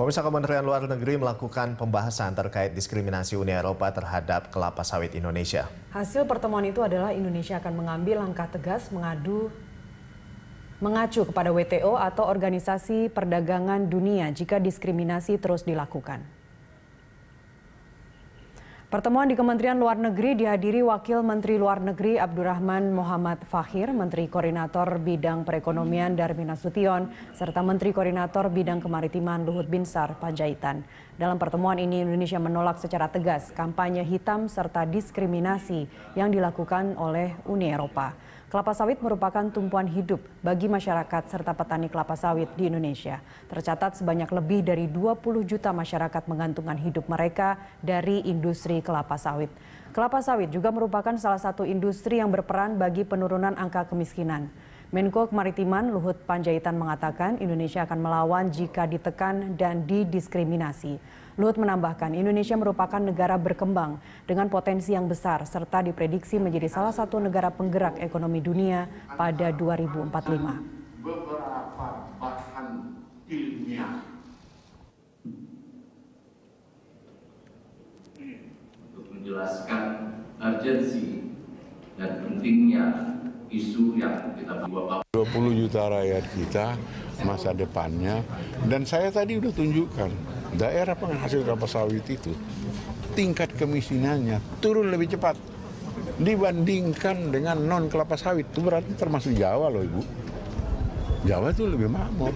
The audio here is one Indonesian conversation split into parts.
Pemirsa Kementerian Luar Negeri melakukan pembahasan terkait diskriminasi Uni Eropa terhadap kelapa sawit Indonesia. Hasil pertemuan itu adalah Indonesia akan mengambil langkah tegas mengadu mengacu kepada WTO atau Organisasi Perdagangan Dunia jika diskriminasi terus dilakukan. Pertemuan di Kementerian Luar Negeri dihadiri Wakil Menteri Luar Negeri Abdurrahman Muhammad Fahir, Menteri Koordinator Bidang Perekonomian Darmin Nasution, serta Menteri Koordinator Bidang Kemaritiman Luhut Binsar Panjaitan. Dalam pertemuan ini Indonesia menolak secara tegas kampanye hitam serta diskriminasi yang dilakukan oleh Uni Eropa. Kelapa sawit merupakan tumpuan hidup bagi masyarakat serta petani kelapa sawit di Indonesia. Tercatat sebanyak lebih dari 20 juta masyarakat menggantungkan hidup mereka dari industri kelapa sawit. Kelapa sawit juga merupakan salah satu industri yang berperan bagi penurunan angka kemiskinan. Menko Kemaritiman Luhut Panjaitan mengatakan Indonesia akan melawan jika ditekan dan didiskriminasi. Luhut menambahkan Indonesia merupakan negara berkembang dengan potensi yang besar serta diprediksi menjadi salah satu negara penggerak ekonomi dunia pada 2045. Beberapa bahan ilmiah untuk menjelaskan urgensi dan pentingnya isu yang kita bawa. 20 juta rakyat kita masa depannya dan saya tadi udah tunjukkan daerah penghasil kelapa sawit itu tingkat kemiskinannya turun lebih cepat dibandingkan dengan non kelapa sawit itu berarti termasuk Jawa loh ibu Jawa itu lebih makmur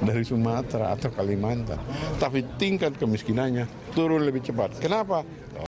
dari Sumatera atau Kalimantan tapi tingkat kemiskinannya turun lebih cepat kenapa